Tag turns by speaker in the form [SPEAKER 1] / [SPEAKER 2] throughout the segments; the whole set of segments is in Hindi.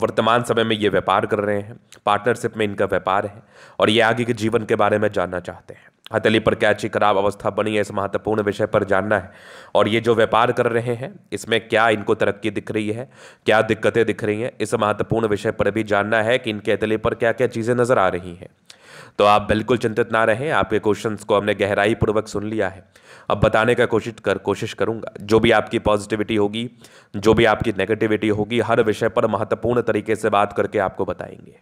[SPEAKER 1] वर्तमान समय में ये व्यापार कर रहे हैं पार्टनरशिप में इनका व्यापार है और ये आगे के जीवन के बारे में जानना चाहते हैं हथेली पर क्या अच्छी खराब अवस्था बनी है इस महत्वपूर्ण विषय पर जानना है और ये जो व्यापार कर रहे हैं इसमें क्या इनको तरक्की दिख रही है क्या दिक्कतें दिख रही हैं इस महत्वपूर्ण विषय पर भी जानना है कि इनके हथेली पर क्या क्या चीज़ें नज़र आ रही हैं तो आप बिल्कुल चिंतित ना रहें आपके क्वेश्चन को हमने गहराई पूर्वक सुन लिया है अब बताने का कोशिश कर कोशिश करूंगा जो भी आपकी पॉजिटिविटी होगी जो भी आपकी नेगेटिविटी होगी हर विषय पर महत्वपूर्ण तरीके से बात करके आपको बताएंगे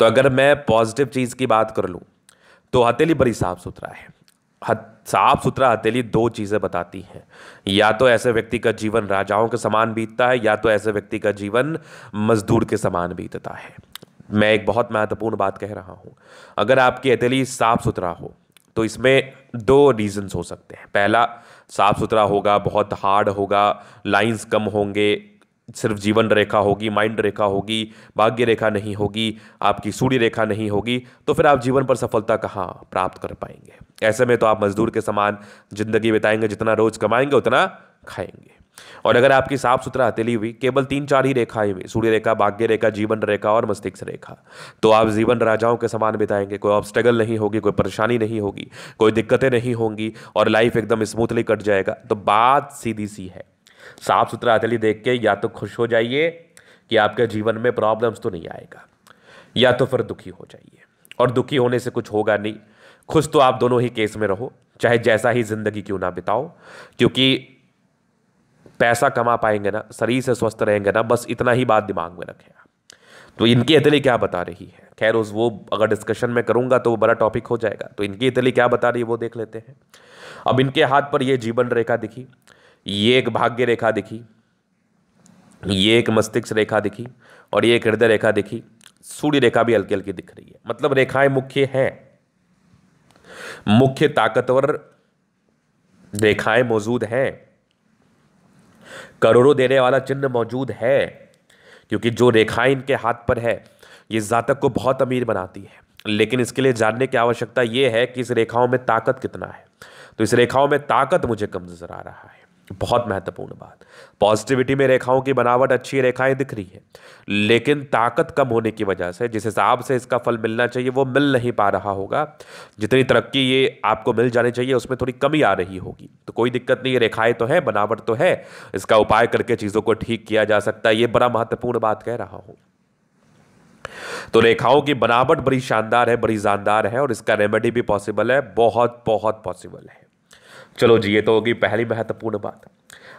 [SPEAKER 1] तो अगर मैं पॉजिटिव चीज़ की बात कर लूँ तो हथेली बड़ी साफ सुथरा है साफ सुथरा हथेली दो चीज़ें बताती हैं या तो ऐसे व्यक्ति का जीवन राजाओं के समान बीतता है या तो ऐसे व्यक्ति का जीवन मजदूर के समान बीतता है मैं एक बहुत महत्वपूर्ण बात कह रहा हूँ अगर आपकी हथेली साफ़ सुथरा हो तो इसमें दो रीजंस हो सकते हैं पहला साफ़ सुथरा होगा बहुत हार्ड होगा लाइंस कम होंगे सिर्फ जीवन रेखा होगी माइंड रेखा होगी भाग्य रेखा नहीं होगी आपकी सूर्य रेखा नहीं होगी तो फिर आप जीवन पर सफलता कहाँ प्राप्त कर पाएंगे ऐसे में तो आप मजदूर के समान ज़िंदगी बिताएंगे जितना रोज़ कमाएंगे उतना खाएंगे और अगर आपकी साफ सुथरा हथेली हुई केवल तीन चार ही रेखाएं हुई सूर्य रेखा भाग्य रेखा जीवन रेखा और मस्तिष्क रेखा तो आप जीवन राजाओं के समान बिताएंगे कोई ऑब्स्टगल नहीं होगी कोई परेशानी नहीं होगी कोई दिक्कतें नहीं होंगी और लाइफ एकदम स्मूथली कट जाएगा तो बात सीधी सी है साफ सुथरा हथेली देख के या तो खुश हो जाइए कि आपके जीवन में प्रॉब्लम्स तो नहीं आएगा या तो फिर दुखी हो जाइए और दुखी होने से कुछ होगा नहीं खुश तो आप दोनों ही केस में रहो चाहे जैसा ही ज़िंदगी क्यों ना बिताओ क्योंकि पैसा कमा पाएंगे ना शरीर से स्वस्थ रहेंगे ना बस इतना ही बात दिमाग में रखें तो इनकी इतली क्या बता रही है खैर उस वो अगर डिस्कशन में करूंगा तो वो बड़ा टॉपिक हो जाएगा तो इनकी इतली क्या बता रही है वो देख लेते हैं अब इनके हाथ पर ये जीवन रेखा दिखी ये एक भाग्य रेखा दिखी ये एक मस्तिष्क रेखा दिखी और ये एक हृदय रेखा दिखी सूर्य रेखा भी हल्की हल्की दिख रही है मतलब रेखाएं मुख्य हैं मुख्य ताकतवर रेखाएं मौजूद हैं करोड़ों देने वाला चिन्ह मौजूद है क्योंकि जो रेखाएं इनके हाथ पर है ये जातक को बहुत अमीर बनाती है लेकिन इसके लिए जानने की आवश्यकता ये है कि इस रेखाओं में ताकत कितना है तो इस रेखाओं में ताकत मुझे कम नज़र आ रहा है बहुत महत्वपूर्ण बात पॉजिटिविटी में रेखाओं की बनावट अच्छी रेखाएं दिख रही है लेकिन ताकत कम होने की वजह से जिस हिसाब से इसका फल मिलना चाहिए वो मिल नहीं पा रहा होगा जितनी तरक्की ये आपको मिल जानी चाहिए उसमें थोड़ी कमी आ रही होगी तो कोई दिक्कत नहीं ये रेखाएं तो है बनावट तो है इसका उपाय करके चीज़ों को ठीक किया जा सकता है ये बड़ा महत्वपूर्ण बात कह रहा हूँ तो रेखाओं की बनावट बड़ी शानदार है बड़ी जानदार है और इसका रेमेडी भी पॉसिबल है बहुत बहुत पॉसिबल है चलो जी ये तो होगी पहली महत्वपूर्ण बात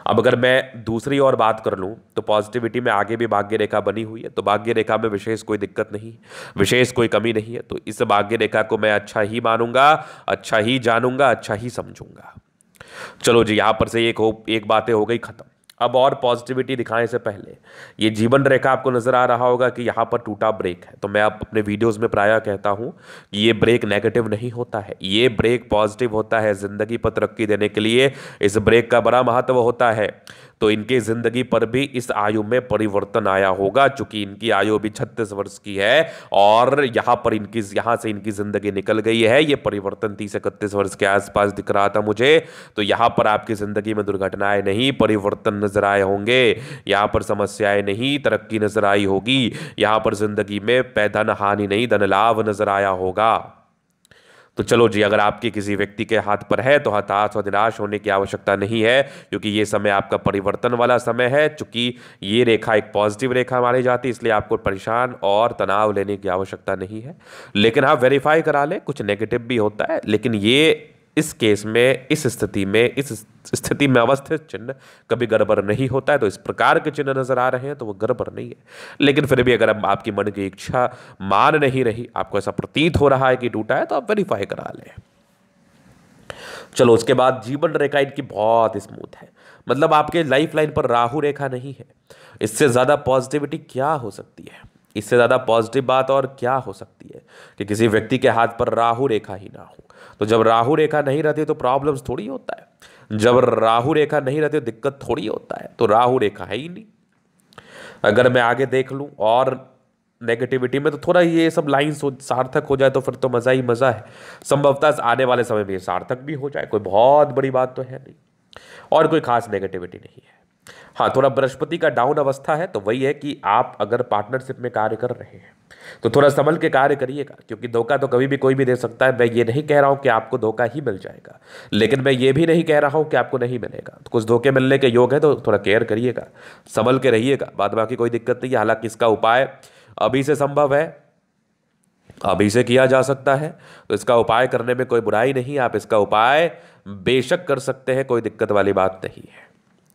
[SPEAKER 1] अब अगर मैं दूसरी और बात कर लूँ तो पॉजिटिविटी में आगे भी भाग्य रेखा बनी हुई है तो भाग्य रेखा में विशेष कोई दिक्कत नहीं विशेष कोई कमी नहीं है तो इस भाग्य रेखा को मैं अच्छा ही मानूंगा अच्छा ही जानूंगा अच्छा ही समझूंगा चलो जी यहाँ पर से एक हो एक बातें हो गई खत्म अब और पॉजिटिविटी दिखाने से पहले ये जीवन रेखा आपको नज़र आ रहा होगा कि यहाँ पर टूटा ब्रेक है तो मैं आप अपने वीडियोस में प्रायः कहता हूँ कि ये ब्रेक नेगेटिव नहीं होता है ये ब्रेक पॉजिटिव होता है ज़िंदगी पर तरक्की देने के लिए इस ब्रेक का बड़ा महत्व होता है तो इनकी ज़िंदगी पर भी इस आयु में परिवर्तन आया होगा चूंकि इनकी आयु अभी छत्तीस वर्ष की है और यहाँ पर इनकी यहाँ से इनकी ज़िंदगी निकल गई है ये परिवर्तन तीस इकतीस वर्ष के आसपास दिख रहा था मुझे तो यहाँ पर आपकी ज़िंदगी में दुर्घटनाएं नहीं परिवर्तन नज़र आए होंगे यहाँ पर समस्याएं नहीं तरक्की नज़र आई होगी यहाँ पर ज़िंदगी में पैधन हानि नहीं धन लाभ नज़र आया होगा तो चलो जी अगर आपके किसी व्यक्ति के हाथ पर है तो हताश और निराश होने की आवश्यकता नहीं है क्योंकि ये समय आपका परिवर्तन वाला समय है चूंकि ये रेखा एक पॉजिटिव रेखा मानी जाती है इसलिए आपको परेशान और तनाव लेने की आवश्यकता नहीं है लेकिन आप वेरीफाई करा लें कुछ नेगेटिव भी होता है लेकिन ये इस केस में इस स्थिति में इस स्थिति में अवस्थित चिन्ह कभी गड़बड़ नहीं होता है तो इस प्रकार के चिन्ह नजर आ रहे हैं तो वो गड़बड़ नहीं है लेकिन फिर भी अगर अब आपकी मन की इच्छा मान नहीं रही आपको ऐसा प्रतीत हो रहा है कि टूटा है तो आप वेरीफाई करा लें चलो उसके बाद जीवन रेखा इनकी बहुत स्मूथ है मतलब आपके लाइफ लाइन पर राहु रेखा नहीं है इससे ज़्यादा पॉजिटिविटी क्या हो सकती है इससे ज़्यादा पॉजिटिव बात और क्या हो सकती है कि किसी व्यक्ति के हाथ पर राहु रेखा ही ना हो तो जब राहु रेखा नहीं रहती तो प्रॉब्लम्स थोड़ी होता है जब राहु रेखा नहीं रहती तो दिक्कत थोड़ी होता है तो राहु रेखा है ही नहीं अगर मैं आगे देख लूँ और नेगेटिविटी में तो थोड़ा ये सब लाइन्स सार्थक हो जाए तो फिर तो मज़ा ही मज़ा है संभवतः आने वाले समय में ये सार्थक भी हो जाए कोई बहुत बड़ी बात तो है नहीं और कोई खास नेगेटिविटी नहीं है हाँ थोड़ा बृहस्पति का डाउन अवस्था है तो वही है कि आप अगर पार्टनरशिप में कार्य कर रहे हैं तो थोड़ा संभल के कार्य करिएगा क्योंकि धोखा तो कभी भी कोई भी दे सकता है मैं ये नहीं कह रहा हूँ कि आपको धोखा ही मिल जाएगा लेकिन मैं ये भी नहीं कह रहा हूँ कि आपको नहीं मिलेगा तो कुछ धोखे मिलने के योग है तो थोड़ा केयर करिएगा संभल के रहिएगा बाद बाकी कोई दिक्कत नहीं है हालांकि इसका उपाय अभी से संभव है अभी से किया जा सकता है तो इसका उपाय करने में कोई बुराई नहीं आप इसका उपाय बेशक कर सकते हैं कोई दिक्कत वाली बात नहीं है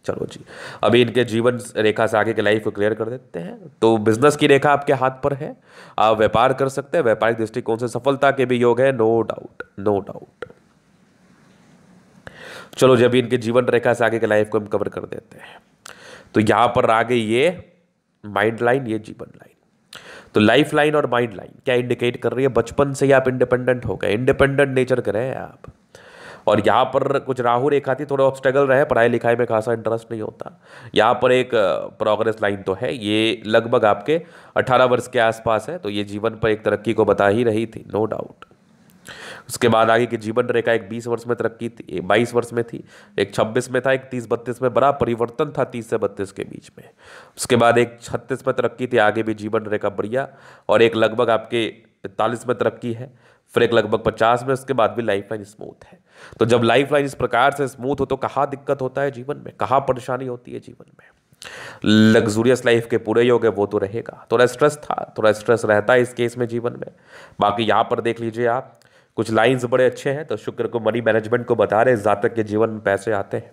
[SPEAKER 1] चलो जी अभी इनके जीवन रेखा से आगे की लाइफ को क्लियर कर देते हैं तो बिजनेस की रेखा आपके हाथ पर है आप व्यापार कर सकते हैं व्यापारिक दृष्टिकोण से सफलता के भी योग है नो डाउट नो डाउट चलो जी अभी इनके जीवन रेखा से आगे की लाइफ को हम कवर कर देते हैं तो यहां पर आगे ये माइंड लाइन ये जीवन लाइन तो लाइफ लाइन और माइंड लाइन क्या इंडिकेट कर रही है बचपन से ही आप इंडिपेंडेंट हो गए इंडिपेंडेंट नेचर करें आप और यहाँ पर कुछ राहु रेखा थी थोड़े ऑब्स्टेगल रहे पढ़ाई लिखाई में खासा इंटरेस्ट नहीं होता यहाँ पर एक प्रोग्रेस लाइन तो है ये लगभग आपके अठारह वर्ष के आसपास है तो ये जीवन पर एक तरक्की को बता ही रही थी नो डाउट उसके बाद आगे की जीवन रेखा एक बीस वर्ष में तरक्की थी बाईस वर्ष में थी एक छब्बीस में था एक तीस बत्तीस में बड़ा परिवर्तन था तीस से बत्तीस के बीच में उसके बाद एक छत्तीस में तरक्की थी आगे भी जीवन रेखा बढ़िया और एक लगभग आपके पैंतालीस में तरक्की है फिर एक लगभग पचास में उसके बाद भी लाइफ लाइन स्मूथ है तो जब लाइफ लाइन इस प्रकार से स्मूथ हो तो कहाँ दिक्कत होता है जीवन में कहाँ परेशानी होती है जीवन में लग्जूरियस लाइफ के पूरे योग है वो तो रहेगा थोड़ा स्ट्रेस था थोड़ा स्ट्रेस रहता है इस केस में जीवन में बाकी यहाँ पर देख लीजिए आप कुछ लाइंस बड़े अच्छे हैं तो शुक्र को मनी मैनेजमेंट को बता रहे हैं जातक के जीवन में पैसे आते हैं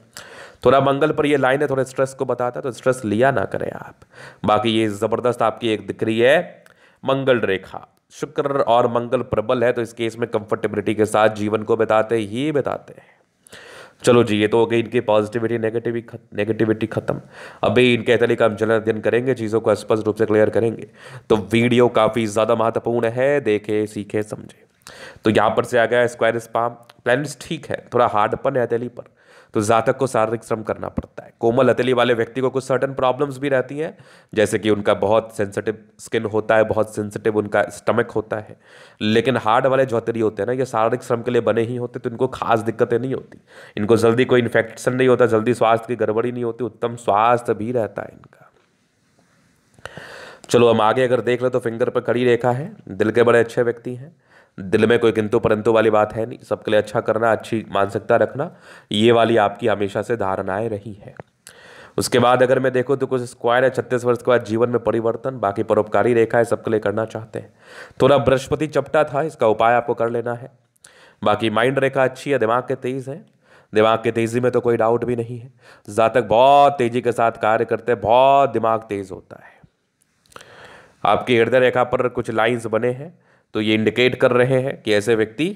[SPEAKER 1] थोड़ा मंगल पर ये लाइन है थोड़ा स्ट्रेस को बताता है तो स्ट्रेस लिया ना करें आप बाकी ये ज़बरदस्त आपकी एक दिक्री है मंगल रेखा शुक्र और मंगल प्रबल है तो इस केस में कंफर्टेबिलिटी के साथ जीवन को बताते ही बताते हैं चलो जी ये तो हो गई इनकी पॉजिटिविटी नेगेटिविटी खत, नेगेटिविटी खत्म अभी इनके का हम जन अध्ययन करेंगे चीज़ों को स्पष्ट रूप से क्लियर करेंगे तो वीडियो काफ़ी ज़्यादा महत्वपूर्ण है देखे सीखे समझे तो यहाँ पर से आ गया स्क्वायर स्पाम प्लानिट्स ठीक है थोड़ा हार्डपन है अतली पर तो जातक को शारीरिक श्रम करना पड़ता है कोमल हथेली वाले व्यक्ति को कुछ सर्टन प्रॉब्लम्स भी रहती हैं जैसे कि उनका बहुत सेंसिटिव स्किन होता है बहुत सेंसिटिव उनका स्टमक होता है लेकिन हार्ड वाले जौतरी होते हैं ना ये शारीरिक श्रम के लिए बने ही होते तो इनको खास दिक्कतें नहीं होती इनको जल्दी कोई इन्फेक्शन नहीं होता जल्दी स्वास्थ्य की गड़बड़ी नहीं होती उत्तम स्वास्थ्य भी रहता है इनका चलो हम आगे अगर देख लें तो फिंगर पर खड़ी रेखा है दिल के बड़े अच्छे व्यक्ति हैं दिल में कोई किंतु परंतु वाली बात है नहीं सबके लिए अच्छा करना अच्छी मानसिकता रखना ये वाली आपकी हमेशा से धारणाएं रही है उसके बाद अगर मैं देखूँ तो कुछ स्क्वायर है छत्तीस वर्ष के बाद जीवन में परिवर्तन बाकी परोपकारी रेखा है सबके लिए करना चाहते हैं थोड़ा बृहस्पति चपटा था इसका उपाय आपको कर लेना है बाकी माइंड रेखा अच्छी है दिमाग के तेज है दिमाग की तेज़ी में तो कोई डाउट भी नहीं है जातक बहुत तेज़ी के साथ कार्य करते हैं बहुत दिमाग तेज़ होता है आपकी हृदय रेखा पर कुछ लाइंस बने हैं तो ये इंडिकेट कर रहे हैं कि ऐसे व्यक्ति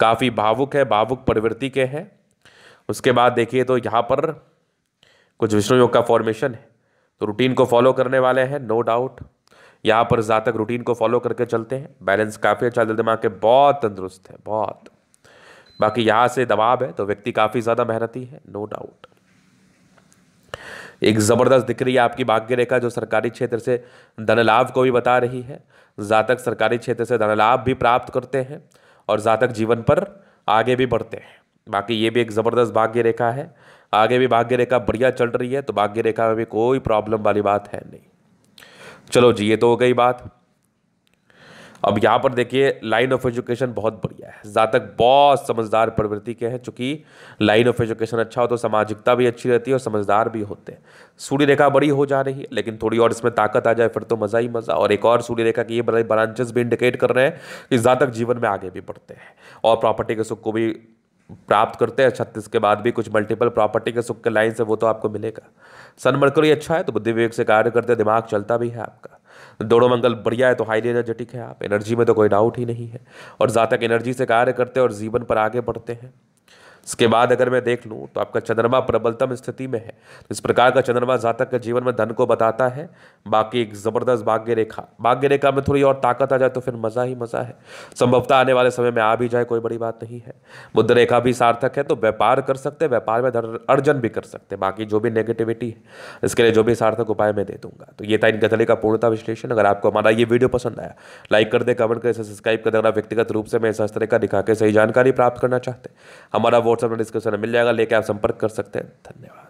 [SPEAKER 1] काफ़ी भावुक है भावुक प्रवृत्ति के हैं उसके बाद देखिए तो यहाँ पर कुछ विष्णु योग का फॉर्मेशन है तो रूटीन को फॉलो करने वाले हैं नो डाउट यहाँ पर जातक रूटीन को फॉलो करके चलते हैं बैलेंस काफ़ी अच्छा चलते दिमाग के बहुत तंदुरुस्त है बहुत बाकी यहाँ से दबाव है तो व्यक्ति काफ़ी ज़्यादा मेहनती है नो डाउट एक ज़बरदस्त दिख रही है आपकी भाग्य रेखा जो सरकारी क्षेत्र से धन लाभ को भी बता रही है जातक सरकारी क्षेत्र से धनलाभ भी प्राप्त करते हैं और जातक जीवन पर आगे भी बढ़ते हैं बाकी ये भी एक ज़बरदस्त भाग्य रेखा है आगे भी भाग्य रेखा बढ़िया चल रही है तो भाग्य रेखा में भी कोई प्रॉब्लम वाली बात है नहीं चलो जी ये तो हो गई बात अब यहाँ पर देखिए लाइन ऑफ एजुकेशन बहुत बढ़िया है तक बहुत समझदार प्रवृत्ति के हैं चूँकि लाइन ऑफ एजुकेशन अच्छा हो तो सामाजिकता भी अच्छी रहती है और समझदार भी होते हैं सूर्य रेखा बड़ी हो जा रही है लेकिन थोड़ी और इसमें ताकत आ जाए फिर तो मज़ा ही मज़ा और एक और सूर्य रेखा की ये ब्रांचेस भी इंडिकेट कर रहे हैं कि तक जीवन में आगे भी बढ़ते हैं और प्रॉपर्टी के सुख को भी प्राप्त करते हैं छत्तीस के बाद भी कुछ मल्टीपल प्रॉपर्टी के सुख के लाइन से वो तो आपको मिलेगा सन अच्छा है तो बुद्धि विवेक से कार्य करते दिमाग चलता भी है आपका दोनों मंगल बढ़िया है तो हाईली एनर्जेटिक है आप एनर्जी में तो कोई डाउट ही नहीं है और जहाँ तक एनर्जी से कार्य करते हैं और जीवन पर आगे बढ़ते हैं इसके बाद अगर मैं देख लूँ तो आपका चंद्रमा प्रबलतम स्थिति में है तो इस प्रकार का चंद्रमा जातक के जीवन में धन को बताता है बाकी एक ज़बरदस्त भाग्य रेखा भाग्य रेखा में थोड़ी और ताकत आ जाए तो फिर मज़ा ही मज़ा है संभवता आने वाले समय में आ भी जाए कोई बड़ी बात नहीं है बुद्ध रेखा भी सार्थक है तो व्यापार कर सकते हैं व्यापार में धन अर्जन भी कर सकते हैं बाकी जो भी नेगेटिविटी है इसके लिए जो भी सार्थक उपाय मैं दे दूंगा तो ये था इन कथले का पूर्णता विश्लेषण अगर आपको हमारा ये वीडियो पसंद आया लाइक कर दे कमेंट कर सब्सक्राइब कर देना व्यक्तिगत रूप से मैं इस तरह का दिखा के सही जानकारी प्राप्त करना चाहते हमारा व्हाट्सएप पर डिस्क्रिप्शन में मिल जाएगा लेके आप संपर्क कर सकते हैं धन्यवाद